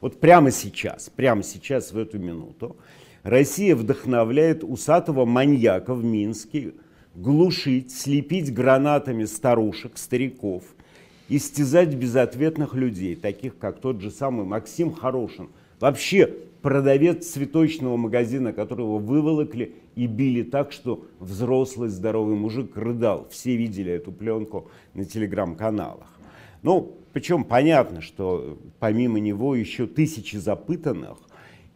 Вот прямо сейчас, прямо сейчас, в эту минуту, Россия вдохновляет усатого маньяка в Минске глушить, слепить гранатами старушек, стариков, истязать безответных людей, таких как тот же самый Максим Хорошин, вообще продавец цветочного магазина, которого выволокли и били так, что взрослый здоровый мужик рыдал. Все видели эту пленку на телеграм-каналах. Ну, причем понятно, что э, помимо него еще тысячи запытанных,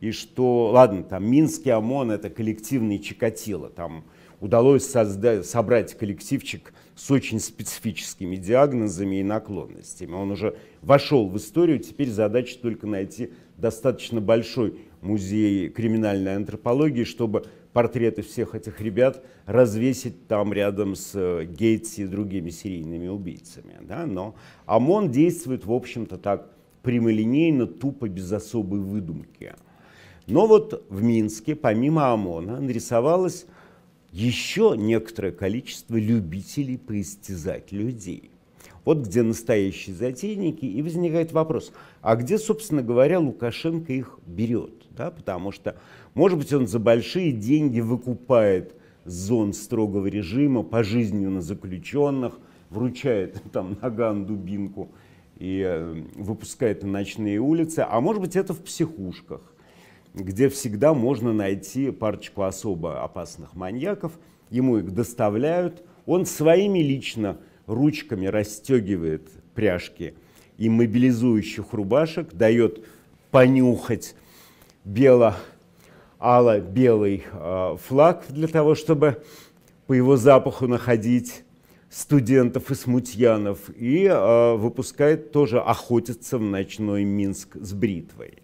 и что, ладно, там Минский ОМОН — это коллективный Чикатило, там удалось создать, собрать коллективчик с очень специфическими диагнозами и наклонностями. Он уже вошел в историю, теперь задача только найти достаточно большой музей криминальной антропологии, чтобы портреты всех этих ребят развесить там рядом с э, Гейтс и другими серийными убийцами. Да? Но ОМОН действует, в общем-то, так прямолинейно, тупо, без особой выдумки. Но вот в Минске, помимо ОМОНа, нарисовалось еще некоторое количество любителей поистязать людей. Вот где настоящие затейники. И возникает вопрос, а где, собственно говоря, Лукашенко их берет? Да? Потому что, может быть, он за большие деньги выкупает зон строгого режима, пожизненно заключенных, вручает там наган, дубинку и э, выпускает на ночные улицы. А может быть, это в психушках, где всегда можно найти парочку особо опасных маньяков. Ему их доставляют. Он своими лично ручками расстегивает пряжки и мобилизующих рубашек, дает понюхать бело-ало-белый э, флаг для того, чтобы по его запаху находить студентов и смутьянов, и э, выпускает тоже охотиться в ночной Минск с бритвой.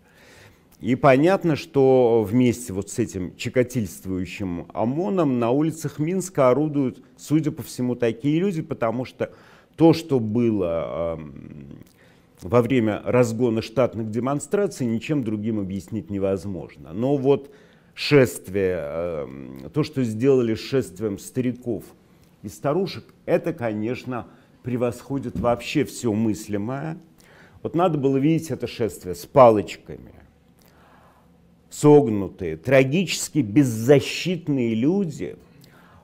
И понятно, что вместе вот с этим чекатильствующим ОМОНом на улицах Минска орудуют, судя по всему, такие люди, потому что то, что было эм, во время разгона штатных демонстраций, ничем другим объяснить невозможно. Но вот шествие, эм, то, что сделали шествием стариков и старушек, это, конечно, превосходит вообще все мыслимое. Вот надо было видеть это шествие с палочками, согнутые, трагически беззащитные люди,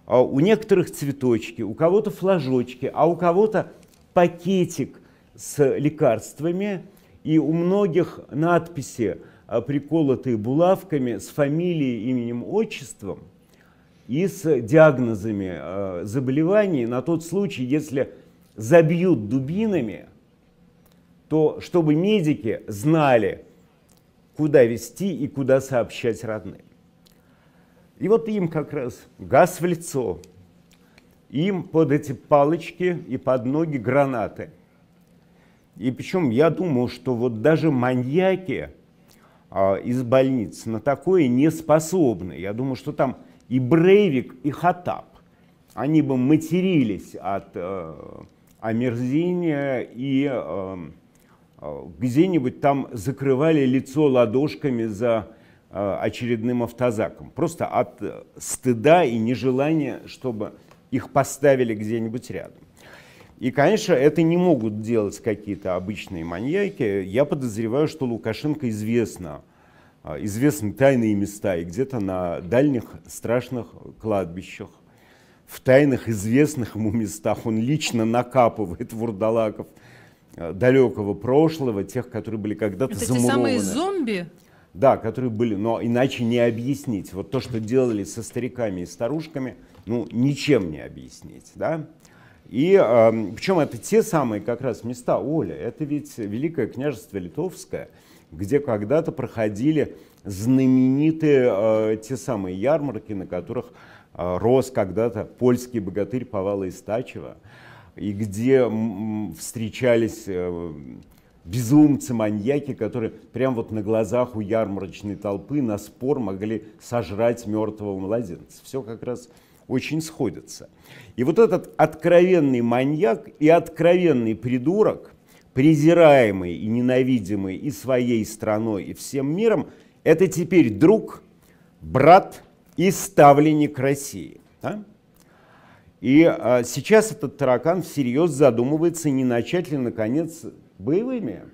а у некоторых цветочки, у кого-то флажочки, а у кого-то пакетик с лекарствами, и у многих надписи, а, приколотые булавками с фамилией, именем, отчеством и с диагнозами а, заболеваний на тот случай, если забьют дубинами, то чтобы медики знали, куда вести и куда сообщать родным. И вот им как раз газ в лицо, им под эти палочки и под ноги гранаты. И причем я думаю что вот даже маньяки а, из больниц на такое не способны. Я думаю, что там и Брейвик, и Хатап. Они бы матерились от э, омерзения и э, а, где-нибудь там закрывали лицо ладошками за а, очередным автозаком. Просто от э, стыда и нежелания, чтобы их поставили где-нибудь рядом. И, конечно, это не могут делать какие-то обычные маньяки. Я подозреваю, что Лукашенко известно, а, известны тайные места и где-то на дальних страшных кладбищах, в тайных известных ему местах он лично накапывает вурдалаков, Э, далекого прошлого, тех, которые были когда-то Это замурованы. Это те самые зомби? Да, которые были, но иначе не объяснить. Вот то, что делали со стариками и старушками, ну, ничем не объяснить, да? И э, эм, причем это те самые как раз места, Оля, это ведь Великое княжество Литовское, где когда-то проходили знаменитые э, те самые ярмарки, на которых э, рос когда-то польский богатырь Павел Истачева. Э, и где встречались э, безумцы-маньяки, которые прям вот на глазах у ярмарочной толпы на спор могли сожрать мертвого младенца. Все как раз очень сходится. И вот этот откровенный маньяк и откровенный придурок, презираемый и ненавидимый и своей страной, и всем миром, это теперь друг, брат и ставленник России. Да? И а, сейчас этот таракан всерьез задумывается, не начать ли, наконец, боевыми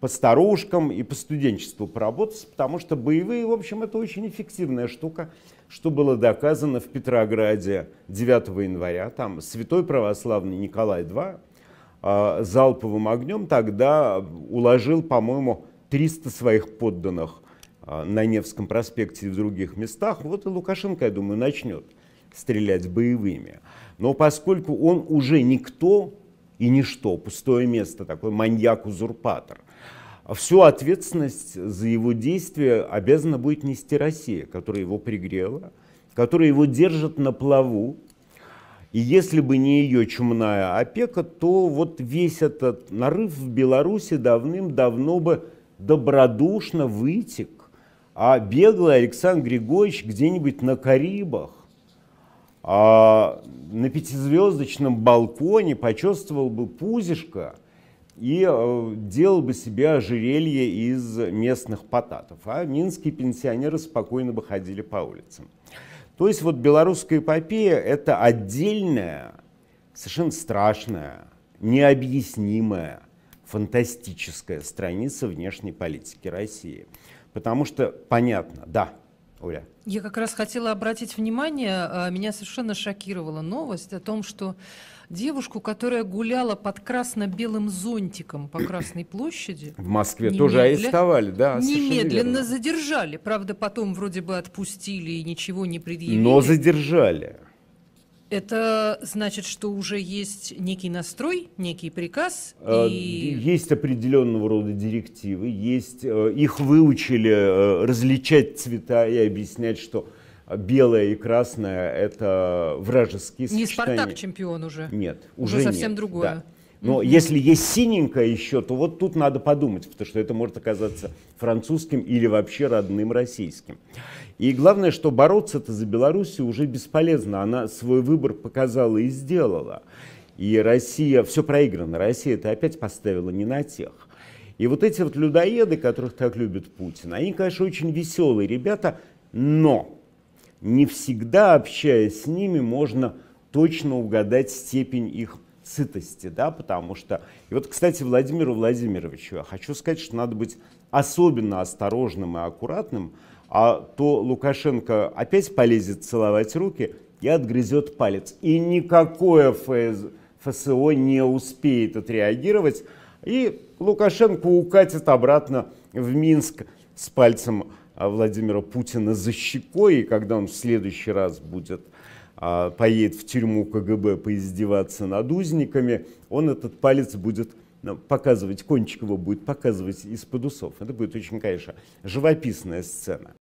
по старушкам и по студенчеству поработать, потому что боевые, в общем, это очень эффективная штука, что было доказано в Петрограде 9 января. Там святой православный Николай II а, залповым огнем тогда уложил, по-моему, 300 своих подданных а, на Невском проспекте и в других местах. Вот и Лукашенко, я думаю, начнет стрелять боевыми. Но поскольку он уже никто и ничто, пустое место, такой маньяк-узурпатор, всю ответственность за его действия обязана будет нести Россия, которая его пригрела, которая его держит на плаву. И если бы не ее чумная опека, то вот весь этот нарыв в Беларуси давным-давно бы добродушно вытек. А беглый Александр Григорьевич где-нибудь на Карибах а на пятизвездочном балконе почувствовал бы пузишко и э, делал бы себе ожерелье из местных потатов. А минские пенсионеры спокойно бы ходили по улицам. То есть вот белорусская эпопея – это отдельная, совершенно страшная, необъяснимая, фантастическая страница внешней политики России. Потому что, понятно, да, Оля. Я как раз хотела обратить внимание, а, меня совершенно шокировала новость о том, что девушку, которая гуляла под красно-белым зонтиком по Красной площади. В Москве тоже арестовали, да. Немедленно задержали. Правда, потом вроде бы отпустили и ничего не предъявили. Но задержали. Это значит, что уже есть некий настрой, некий приказ? Э, и... Есть определенного рода директивы, есть, э, их выучили э, различать цвета и объяснять, что белое и красное – это вражеские сочетания. Не «Спартак» чемпион уже? Нет, уже, уже совсем нет, другое. Да. Но угу. если есть синенькое еще, то вот тут надо подумать, потому что это может оказаться французским или вообще родным российским. И главное, что бороться-то за Белоруссию уже бесполезно. Она свой выбор показала и сделала. И Россия, все проиграно. Россия это опять поставила не на тех. И вот эти вот людоеды, которых так любит Путин, они, конечно, очень веселые ребята, но не всегда, общаясь с ними, можно точно угадать степень их сытости, да, потому что... И вот, кстати, Владимиру Владимировичу я хочу сказать, что надо быть особенно осторожным и аккуратным, а то Лукашенко опять полезет целовать руки и отгрызет палец. И никакое ФС... ФСО не успеет отреагировать, и Лукашенко укатит обратно в Минск с пальцем а, Владимира Путина за щекой, и когда он в следующий раз будет а, поедет в тюрьму КГБ поиздеваться над узниками, он этот палец будет ну, показывать, кончик его будет показывать из-под усов. Это будет очень, конечно, живописная сцена.